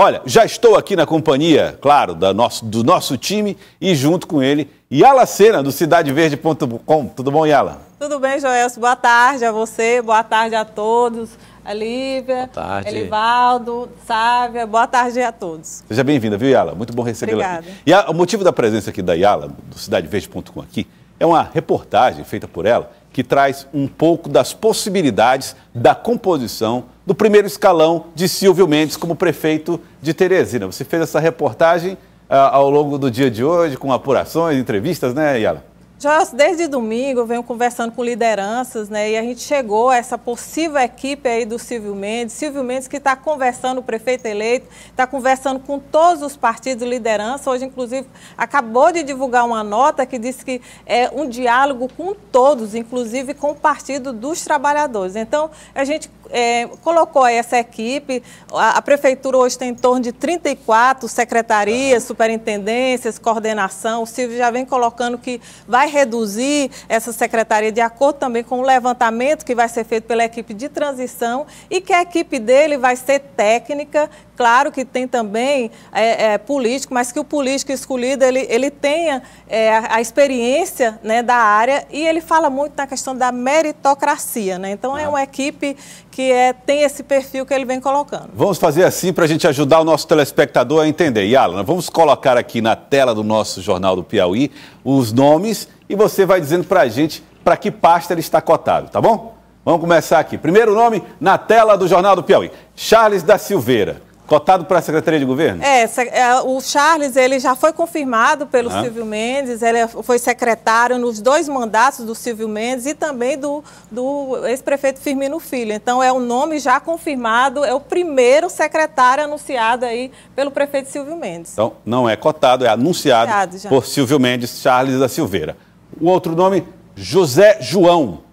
Olha, já estou aqui na companhia, claro, da nosso, do nosso time e junto com ele, Yala Sena, do CidadeVerde.com. Tudo bom, Yala? Tudo bem, Joelso. Boa tarde a você, boa tarde a todos. A Lívia, boa tarde. Elivaldo, Sávia, boa tarde a todos. Seja bem-vinda, viu, Yala? Muito bom recebê-la. Obrigada. E a, o motivo da presença aqui da Yala, do CidadeVerde.com aqui, é uma reportagem feita por ela que traz um pouco das possibilidades da composição do primeiro escalão de Silvio Mendes como prefeito de Teresina. Você fez essa reportagem ah, ao longo do dia de hoje, com apurações, entrevistas, né, Yala? Jorge, desde domingo eu venho conversando com lideranças, né? E a gente chegou a essa possível equipe aí do Silvio Mendes. Silvio Mendes que está conversando, o prefeito eleito, está conversando com todos os partidos de liderança. Hoje, inclusive, acabou de divulgar uma nota que disse que é um diálogo com todos, inclusive com o Partido dos Trabalhadores. Então, a gente é, colocou essa equipe. A, a, prefeitura hoje tem em torno de 34 secretarias, superintendências, coordenação. O Silvio já vem colocando que vai reduzir essa secretaria de acordo também com o levantamento que vai ser feito pela equipe de transição e que a equipe dele vai ser técnica, Claro que tem também é, é, político, mas que o político escolhido ele, ele tenha é, a, experiência né, da área e ele fala muito na questão da meritocracia. Né? Então é ah. é uma equipe que é, tem esse perfil que ele vem colocando. Vamos fazer assim para a gente ajudar o nosso telespectador a entender. E Alan, vamos colocar aqui na tela do nosso Jornal do Piauí os nomes e você vai dizendo para a gente para que pasta ele está cotado, tá bom? Vamos começar aqui. Primeiro nome na tela do Jornal do Piauí: Charles da Silveira. Cotado para a Secretaria de Governo? É, é, o Charles ele já foi confirmado pelo ah. Silvio Mendes, ele é, foi secretário nos dois mandatos do Silvio Mendes e também do, do ex-prefeito Firmino Filho. Então é o um nome já confirmado, é o primeiro secretário anunciado aí pelo prefeito Silvio Mendes. Então não é cotado, é anunciado, anunciado por Silvio Mendes Charles da Silveira. O outro nome, José João.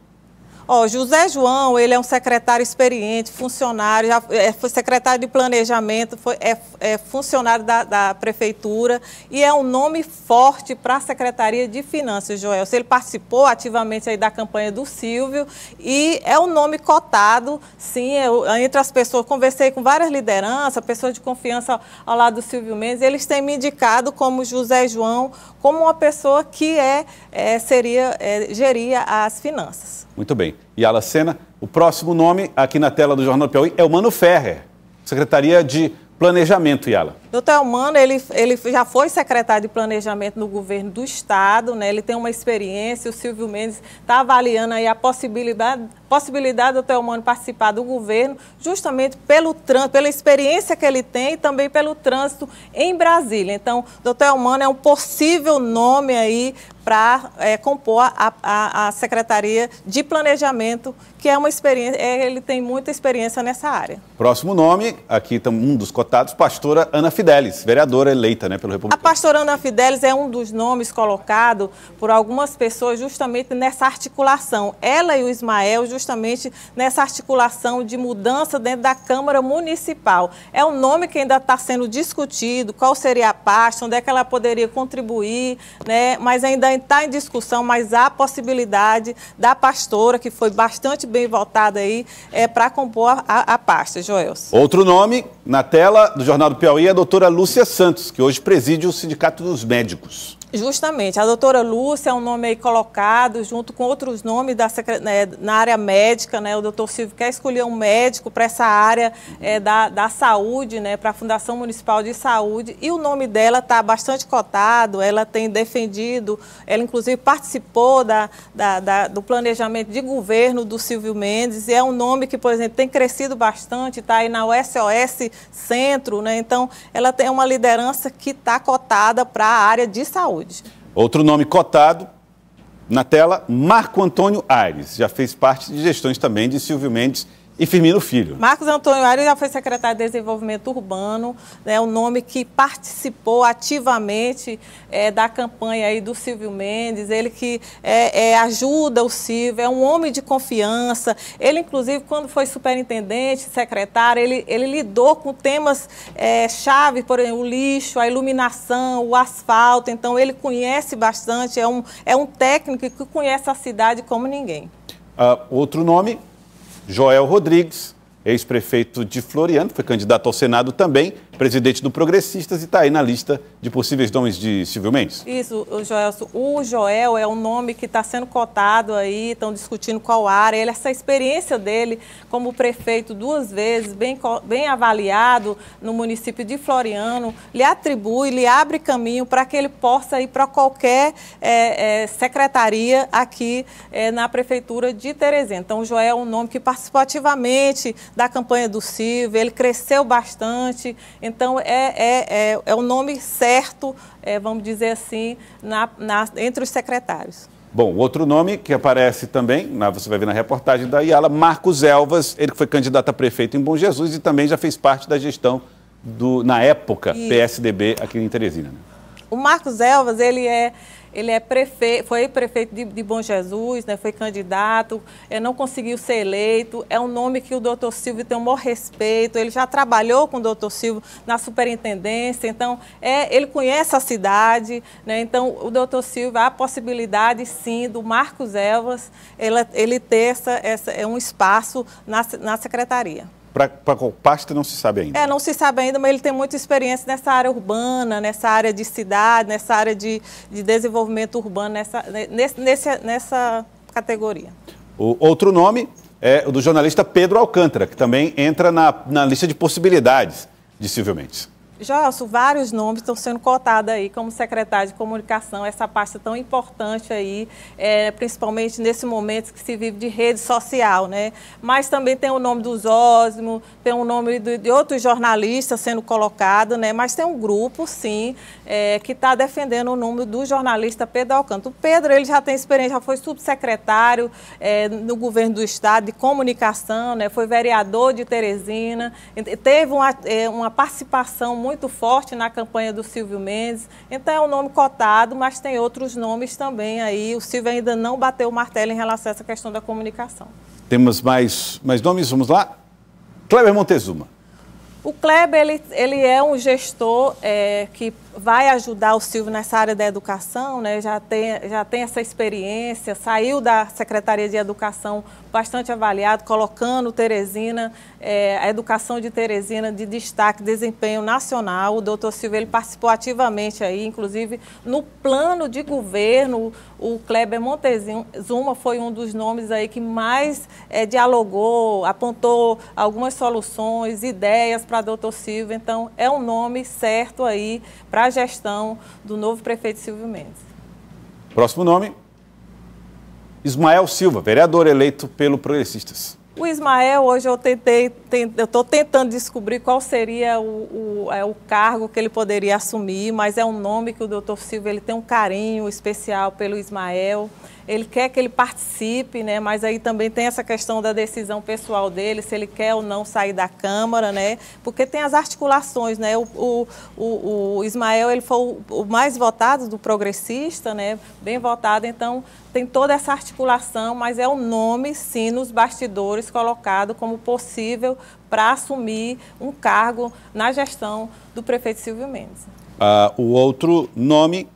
Ó, José João, ele é um secretário experiente, funcionário, já é, foi secretário de planejamento, foi, é, é funcionário da, da, prefeitura e é um nome forte para a Secretaria de Finanças, Joel. Ele participou ativamente aí da campanha do Silvio e é um nome cotado, sim, eu, é entre as pessoas. Conversei com várias lideranças, pessoas de confiança ao lado do Silvio Mendes, eles têm me indicado como José João, como uma pessoa que é, é seria, é, geria as finanças. Muito bem e Yala Sena. O próximo nome aqui na tela do Jornal do Piauí é o Mano Ferrer, Secretaria de Planejamento, Yala. Doutor Elmano, ele, ele já foi secretário de Planejamento no governo do Estado, né? ele tem uma experiência, o Silvio Mendes está avaliando aí a possibilidade, possibilidade do doutor Elmano participar do governo, justamente pelo trânsito, pela experiência que ele tem e também pelo trânsito em Brasília. Então, doutor Elmano é um possível nome aí para é, compor a, a, a, Secretaria de Planejamento, que é uma experiência, é, ele tem muita experiência nessa área. Próximo nome, aqui estamos um dos cotados, pastora Ana Fidelis, vereadora eleita né, pelo Republicano. A pastora Ana Fidelis é um dos nomes colocado por algumas pessoas justamente nessa articulação. Ela e o Ismael, justamente nessa articulação de mudança dentro da Câmara Municipal. É um nome que ainda está sendo discutido, qual seria a pasta, onde é que ela poderia contribuir, né, mas ainda está em discussão, mas há a possibilidade da pastora, que foi bastante bem votada aí, é, para compor a, a pasta, Joelson. Outro nome na tela do Jornal do Piauí é a doutora Lúcia Santos, que hoje preside o Sindicato dos Médicos. Justamente. A doutora Lúcia é um nome aí colocado junto com outros nomes da, né, na área médica. Né? O doutor Silvio quer escolher um médico para essa área é, da, da saúde, né, para a Fundação Municipal de Saúde. E o nome dela está bastante cotado, ela tem defendido, ela inclusive participou da, da, da, do planejamento de governo do Silvio Mendes. E é um nome que, por exemplo, tem crescido bastante, está aí na USOS Centro. Né? Então, ela tem uma liderança que está cotada para a área de saúde saúde. Outro nome cotado na tela, Marco Antônio Aires. Já fez parte de gestões também de Silvio Mendes e Firmino Filho. Marcos Antônio Arias já foi secretário de Desenvolvimento Urbano, né, o nome que participou ativamente é, da campanha aí do Silvio Mendes, ele que é, é, ajuda o Silvio, é um homem de confiança. Ele, inclusive, quando foi superintendente, secretário, ele, ele lidou com temas é, chave, por exemplo, o lixo, a iluminação, o asfalto. Então, ele conhece bastante, é um, é um técnico que conhece a cidade como ninguém. Uh, outro nome, Joel Rodrigues, ex-prefeito de Floriano, foi candidato ao Senado também, presidente do Progressistas, e está aí na lista de possíveis nomes de Silvio Mendes. Isso, O Joel é um nome que está sendo cotado aí, estão discutindo qual área. Ele, essa experiência dele como prefeito duas vezes, bem, bem avaliado no município de Floriano, lhe atribui, lhe abre caminho para que ele possa ir para qualquer é, é, secretaria aqui é, na prefeitura de Teresina. Então, o Joel é um nome que participou ativamente da campanha do Silvio, ele cresceu bastante. Então, é, é, é, é, o nome certo, é, vamos dizer assim, na, na, entre os secretários. Bom, outro nome que aparece também, você vai ver na reportagem da Iala, Marcos Elvas, ele que foi candidato a prefeito em Bom Jesus e também já fez parte da gestão, do, na época, e... PSDB aqui em Teresina. Né? O Marcos Elvas, ele é ele é prefeito, foi prefeito de, de Bom Jesus, né? foi candidato, é, não conseguiu ser eleito. É um nome que o doutor Silvio tem o maior respeito. Ele já trabalhou com o doutor Silvio na superintendência, então é, ele conhece a cidade. Né? Então, o doutor Silvio, há a possibilidade, sim, do Marcos Elvas ele, ele ter essa, essa, é um espaço na, na secretaria. Para qual pasta não se sabe ainda? É, não se sabe ainda, mas ele tem muita experiência nessa área urbana, nessa área de cidade, nessa área de, de desenvolvimento urbano, nessa, nesse, nesse, nessa categoria. O outro nome é o do jornalista Pedro Alcântara, que também entra na, na lista de possibilidades de Silvio Mendes. Joelso, vários nomes estão sendo cotados aí como secretário de comunicação, essa pasta tão importante aí, é, principalmente nesse momento que se vive de rede social, né? Mas também tem o nome do Zósimo, tem o nome de, de outros jornalistas sendo colocado, né? Mas tem um grupo, sim, é, que está defendendo o nome do jornalista Pedro Alcântara. O Pedro, ele já tem experiência, já foi subsecretário é, no governo do Estado de comunicação, né? Foi vereador de Teresina, teve uma, é, uma participação muito forte na campanha do Silvio Mendes. Então é um nome cotado, mas tem outros nomes também aí. O Silvio ainda não bateu o martelo em relação a essa questão da comunicação. Temos mais, mais nomes, vamos lá? Kleber Montezuma. O Kleber, ele, ele é um gestor é, que vai ajudar o Silvio nessa área da educação, né? já, tem, já tem essa experiência, saiu da Secretaria de Educação bastante avaliado, colocando Teresina, é, a educação de Teresina de destaque, desempenho nacional. O doutor Silvio ele participou ativamente aí, inclusive no plano de governo, o Kleber Montezuma foi um dos nomes aí que mais é, dialogou, apontou algumas soluções, ideias para doutor Silvio. Então, é um nome certo aí para gestão do novo prefeito Silvio Mendes. Próximo nome, Ismael Silva, vereador eleito pelo Progressistas. O Ismael, hoje eu tentei, eu estou tentando descobrir qual seria o, o, é, o, cargo que ele poderia assumir, mas é um nome que o doutor Silva ele tem um carinho especial pelo Ismael ele quer que ele participe, né? Mas aí também tem essa questão da decisão pessoal dele, se ele quer ou não sair da Câmara, né? Porque tem as articulações, né? O, o, o, o Ismael ele foi o, mais votado do progressista, né? Bem votado, então tem toda essa articulação, mas é o nome, sim, nos bastidores colocado como possível para assumir um cargo na gestão do prefeito Silvio Mendes. Ah, o outro nome,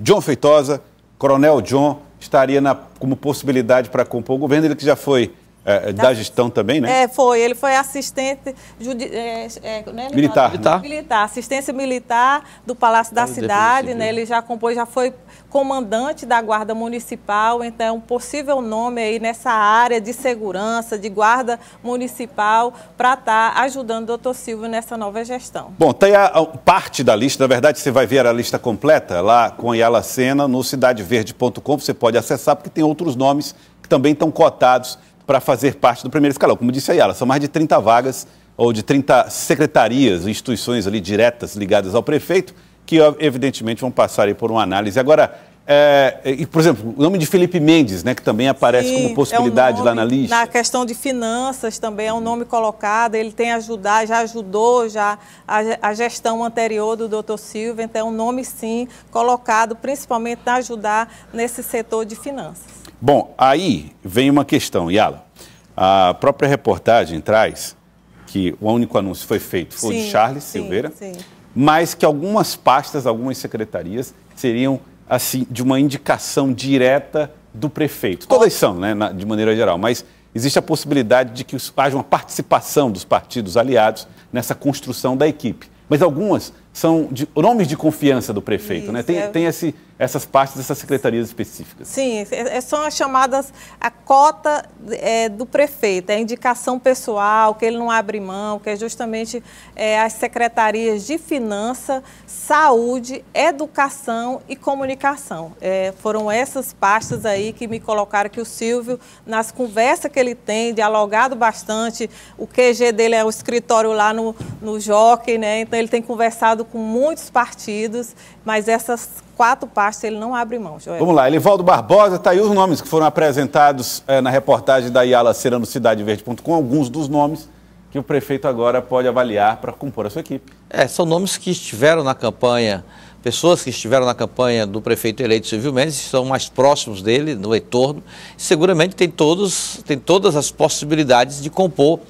John Feitosa, Coronel John estaria na, como possibilidade para compor o governo, ele que já foi é, é da gestão também, né? É, foi. Ele foi assistente judi... é, é, é né, militar. militar. militar. Assistência militar do Palácio da Cidade, né? Ele já compôs, já foi comandante da Guarda Municipal, então é um possível nome aí nessa área de segurança, de Guarda Municipal, para estar tá ajudando o doutor Silvio nessa nova gestão. Bom, tem a, a, parte da lista, na verdade você vai ver a lista completa lá com a Yala Sena no cidadeverde.com, você pode acessar, porque tem outros nomes que também estão cotados para fazer parte do primeiro escalão. Como disse a Yala, são mais de 30 vagas ou de 30 secretarias, instituições ali diretas ligadas ao prefeito, que evidentemente vão passar por uma análise. Agora, é, e, por exemplo, o nome de Felipe Mendes, né, que também aparece Sim, como possibilidade é um nome, lá na lista. Na questão de finanças também é um nome colocado, ele tem ajudado, já ajudou já a, a gestão anterior do doutor Silva, então é um nome sim colocado principalmente para ajudar nesse setor de finanças. Bom, aí vem uma questão, Yala. A própria reportagem traz que o único anúncio foi feito foi sim, de Charles sim, Silveira, sim. mas que algumas pastas, algumas secretarias seriam assim de uma indicação direta do prefeito. Todas são, né, na, de maneira geral, mas existe a possibilidade de que haja uma participação dos partidos aliados nessa construção da equipe. Mas algumas são de, nomes de confiança do prefeito, né? Isso, né? Tem, é... tem esse, essas partes dessas secretarias específicas. Sim, é, é, são as chamadas a cota é, do prefeito, é a indicação pessoal, que ele não abre mão, que é justamente é, as secretarias de finança, saúde, educação e comunicação. foram essas pastas aí que me colocaram que o Silvio, nas conversas que ele tem, dialogado bastante, o QG dele é o escritório lá no, no Jockey, né? Então ele tem conversado com muitos partidos, mas essas quatro partes ele não abre mão, Joel. Vamos lá, Elivaldo Barbosa, tá aí os nomes que foram apresentados é, na reportagem da Yala Cera no CidadeVerde.com, alguns dos nomes que o prefeito agora pode avaliar para compor a sua equipe. É, são nomes que estiveram na campanha, pessoas que estiveram na campanha do prefeito eleito Silvio Mendes, estão mais próximos dele, no entorno, seguramente tem, todos, tem todas as possibilidades de compor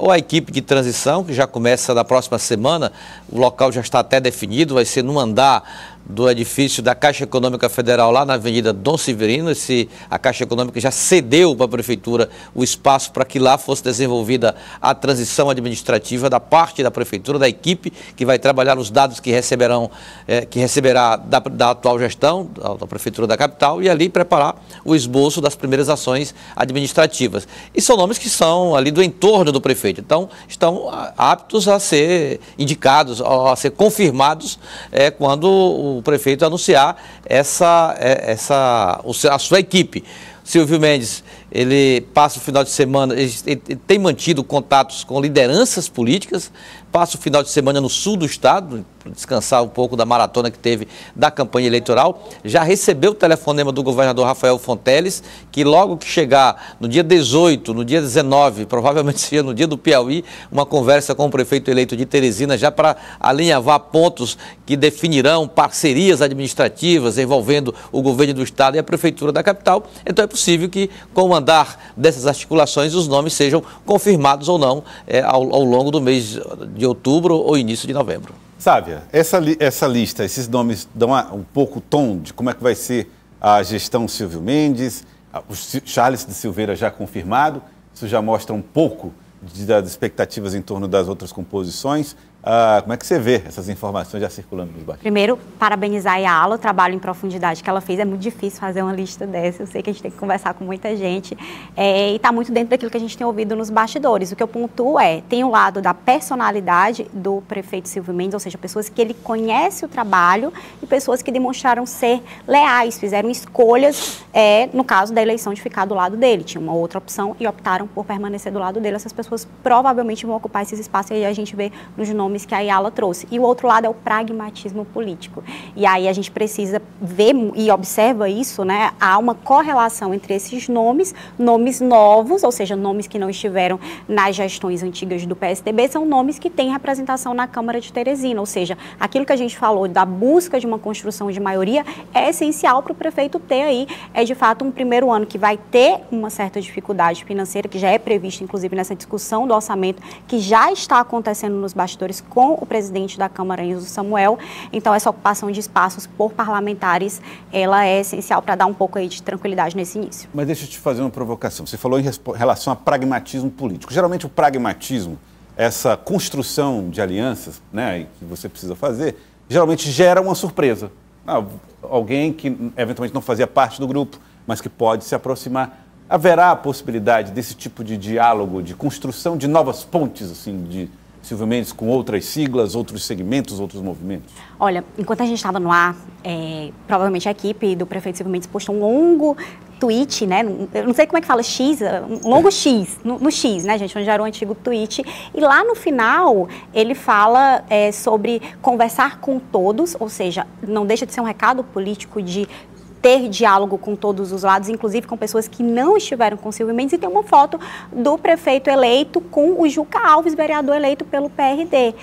ou a equipe de transição, que já começa da próxima semana, o local já está até definido, vai ser no andar do edifício da Caixa Econômica Federal lá na Avenida Dom Severino. Esse, a Caixa Econômica já cedeu para a Prefeitura o espaço para que lá fosse desenvolvida a transição administrativa da parte da Prefeitura, da equipe que vai trabalhar os dados que receberão, eh, que receberá da, da atual gestão, da, da, Prefeitura da Capital, e ali preparar o esboço das primeiras ações administrativas. E são nomes que são ali do entorno do prefeito, então estão ah, aptos a ser indicados, a ser confirmados eh, quando o prefeito anunciar essa, é, essa, a sua equipe. Silvio Mendes ele passa o final de semana, ele, ele tem mantido contatos com lideranças políticas, passa o final de semana no sul do estado, descansar um pouco da maratona que teve da campanha eleitoral. Já recebeu o telefonema do governador Rafael Fonteles, que logo que chegar no dia 18, no dia 19, provavelmente seria no dia do Piauí, uma conversa com o prefeito eleito de Teresina, já para alinhavar pontos que definirão parcerias administrativas envolvendo o governo do estado e a prefeitura da capital. Então é possível que, com uma andar dessas articulações os nomes sejam confirmados ou não é, ao, ao, longo do mês de outubro ou início de novembro. Sávia, essa, li, essa lista, esses nomes dão um pouco o tom de como é que vai ser a gestão Silvio Mendes, o Charles de Silveira já confirmado, isso já mostra um pouco de, das expectativas em torno das outras composições. Ah, como é que você vê essas informações já circulando nos bastidores? Primeiro, parabenizar a Ala, o trabalho em profundidade que ela fez. É muito difícil fazer uma lista dessa. Eu sei que a gente tem que conversar com muita gente. É, e está muito dentro daquilo que a gente tem ouvido nos bastidores. O que eu pontuo é: tem o um lado da personalidade do prefeito Silvio Mendes, ou seja, pessoas que ele conhece o trabalho e pessoas que demonstraram ser leais, fizeram escolhas é, no caso da eleição de ficar do lado dele. Tinha uma outra opção e optaram por permanecer do lado dele. Essas pessoas provavelmente vão ocupar esses espaços e aí a gente vê nos nomes que a Ayala trouxe. E o outro lado é o pragmatismo político. E aí a gente precisa ver e observa isso, né? Há uma correlação entre esses nomes, nomes novos, ou seja, nomes que não estiveram nas gestões antigas do PSDB, são nomes que têm representação na Câmara de Teresina, ou seja, aquilo que a gente falou da busca de uma construção de maioria é essencial para o prefeito ter aí é de fato um primeiro ano que vai ter uma certa dificuldade financeira, que já é prevista, inclusive, nessa discussão do orçamento, que já está acontecendo nos bastidores com o presidente da Câmara, Enzo Samuel. Então, essa ocupação de espaços por parlamentares, ela é essencial para dar um pouco aí de tranquilidade nesse início. Mas deixa eu te fazer uma provocação. Você falou em relação a pragmatismo político. Geralmente, o pragmatismo, essa construção de alianças né, que você precisa fazer, geralmente gera uma surpresa. Ah, alguém que eventualmente não fazia parte do grupo, mas que pode se aproximar. Haverá a possibilidade desse tipo de diálogo, de construção de novas pontes, assim, de Silvio Mendes com outras siglas, outros segmentos, outros movimentos? Olha, enquanto a gente estava no ar, é, provavelmente a equipe do prefeito Silvio Mendes postou um longo tweet, né? Eu não sei como é que fala, X, um longo X, no, no, X, né, gente? Onde era o antigo tweet. E lá no final ele fala é, sobre conversar com todos, ou seja, não deixa de ser um recado político de ter diálogo com todos os lados, inclusive com pessoas que não estiveram com Silvio Mendes, e tem uma foto do prefeito eleito com o Juca Alves, vereador eleito pelo PRD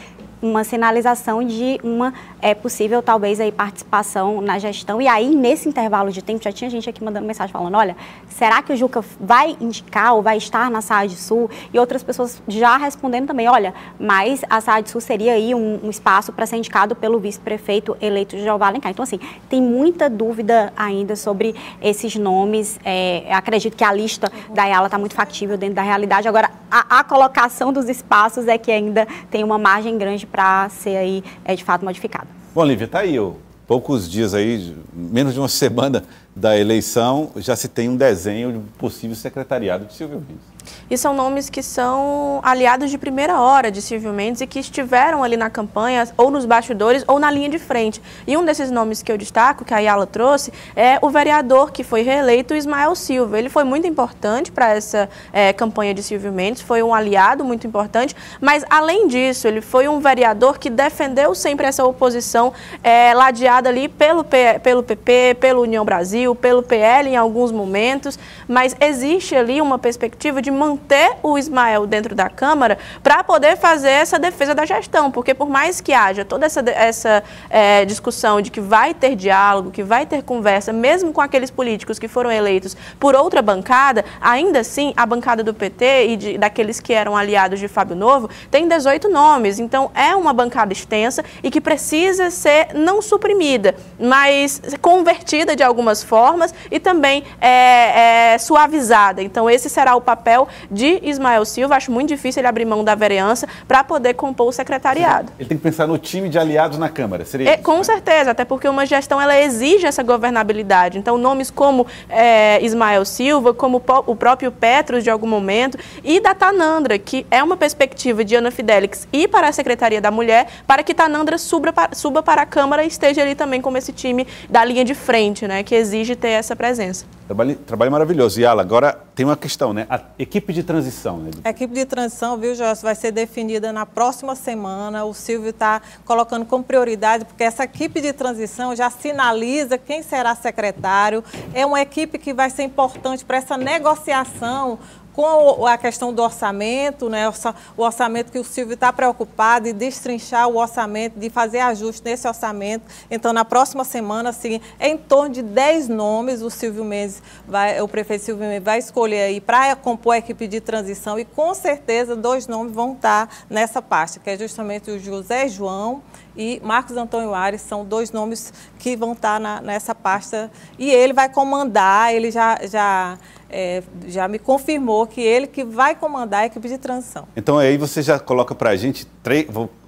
uma sinalização de uma é, possível, talvez, aí, participação na gestão. E aí, nesse intervalo de tempo, já tinha gente aqui mandando mensagem falando, olha, será que o Juca vai indicar ou vai estar na Saad Sul? E outras pessoas já respondendo também, olha, mas a Saad Sul seria aí um, um espaço para ser indicado pelo vice-prefeito eleito João Valencar Então, assim, tem muita dúvida ainda sobre esses nomes. É, acredito que a lista da ela está muito factível dentro da realidade. Agora, a, a colocação dos espaços é que ainda tem uma margem grande para ser aí, é, de fato modificada. Bom, Lívia, está aí, ó, poucos dias aí, menos de uma semana da eleição, já se tem um desenho de um possível secretariado de Silvio Mendes. E são nomes que são aliados de primeira hora de Silvio Mendes e que estiveram ali na campanha, ou nos bastidores, ou na linha de frente. E um desses nomes que eu destaco, que a Ayala trouxe, é o vereador que foi reeleito, Ismael Silva. Ele foi muito importante para essa é, campanha de Silvio Mendes, foi um aliado muito importante, mas além disso, ele foi um vereador que defendeu sempre essa oposição é, ladeada ali pelo, P, pelo PP, pelo União Brasil, Brasil, pelo PL em alguns momentos, mas existe ali uma perspectiva de manter o Ismael dentro da Câmara para poder fazer essa defesa da gestão, porque por mais que haja toda essa, essa é, discussão de que vai ter diálogo, que vai ter conversa, mesmo com aqueles políticos que foram eleitos por outra bancada, ainda assim a bancada do PT e de, daqueles que eram aliados de Fábio Novo tem 18 nomes, então é uma bancada extensa e que precisa ser não suprimida, mas convertida de algumas formas formas e também é, é, suavizada. Então esse será o papel de Ismael Silva. Acho muito difícil ele abrir mão da vereança para poder compor o secretariado. Ele tem que pensar no time de aliados na Câmara, seria é, isso, Com né? certeza, até porque uma gestão ela exige essa governabilidade. Então nomes como é, Ismael Silva, como o próprio Petros de algum momento e da Tanandra, que é uma perspectiva de Ana Fidelix e para a Secretaria da Mulher, para que Tanandra suba para, suba para a Câmara e esteja ali também como esse time da linha de frente, né, que exige de ter essa presença. Trabalho, trabalho maravilhoso. E Ala, agora tem uma questão, né? A equipe de transição, né? A equipe de transição, viu, Jorge, vai ser definida na próxima semana. O Silvio está colocando como prioridade, porque essa equipe de transição já sinaliza quem será secretário. É uma equipe que vai ser importante para essa negociação com a questão do orçamento, né, o orçamento que o Silvio está preocupado em destrinchar o orçamento, de fazer ajuste nesse orçamento. Então, na próxima semana, assim, em torno de 10 nomes, o Silvio Mendes, vai, o prefeito Silvio Mendes vai escolher aí para compor a equipe de transição e com certeza dois nomes vão estar tá nessa pasta, que é justamente o José João e Marcos Antônio Ares são dois nomes que vão estar tá nessa pasta e ele vai comandar, ele já, já é, já me confirmou que ele que vai comandar a equipe de transição. Então aí você já coloca para a gente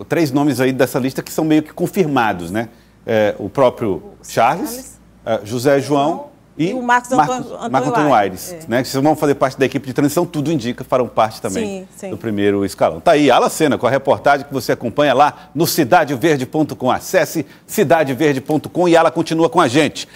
três, nomes aí dessa lista que são meio que confirmados, né? É, o próprio o Charles, Charles, é, José João e, e o Marcos Antônio, Marcos, Antônio, Marcos Antônio Aires, é. né? Que vocês vão fazer parte da equipe de transição, tudo indica, farão parte também sim, sim. do primeiro escalão. Tá aí, Alacena, com a reportagem que você acompanha lá no cidadeverde.com. Acesse cidadeverde.com e ela continua com a gente.